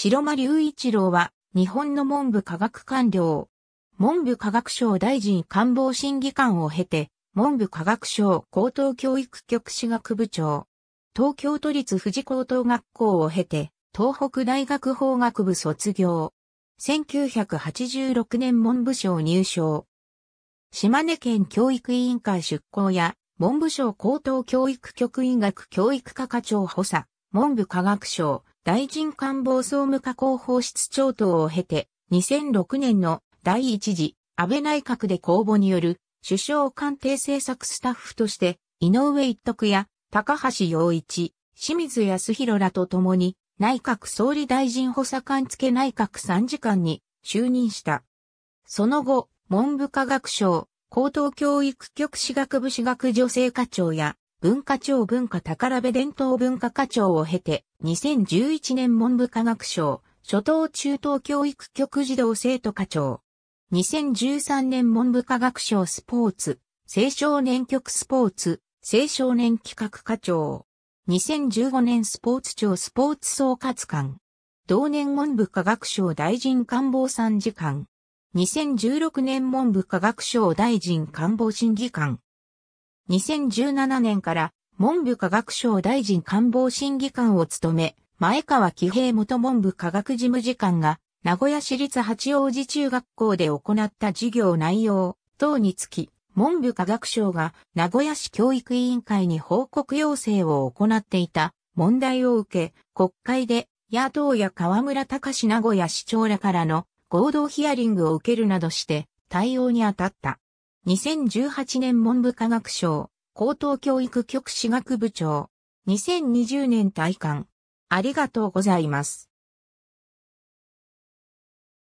白間隆一郎は、日本の文部科学官僚。文部科学省大臣官房審議官を経て、文部科学省高等教育局私学部長。東京都立富士高等学校を経て、東北大学法学部卒業。1986年文部省入省。島根県教育委員会出向や、文部省高等教育局医学教育課課長補佐、文部科学省、大臣官房総務課広報室長等を経て、2006年の第一次安倍内閣で公募による首相官邸政策スタッフとして、井上一徳や高橋洋一、清水康弘らと共に、内閣総理大臣補佐官付内閣参事官に就任した。その後、文部科学省、高等教育局私学部私学女性課長や、文化庁文化宝部伝統文化課長を経て、2011年文部科学省、初等中等教育局児童生徒課長。2013年文部科学省スポーツ、青少年局スポーツ、青少年企画課長。2015年スポーツ庁スポーツ総括官。同年文部科学省大臣官房参事官。2016年文部科学省大臣官房審議官。2017年から文部科学省大臣官房審議官を務め、前川喜平元文部科学事務次官が、名古屋市立八王子中学校で行った授業内容等につき、文部科学省が名古屋市教育委員会に報告要請を行っていた問題を受け、国会で野党や河村隆名古屋市長らからの合同ヒアリングを受けるなどして対応に当たった。2018年文部科学省、高等教育局私学部長、2020年退官。ありがとうございます。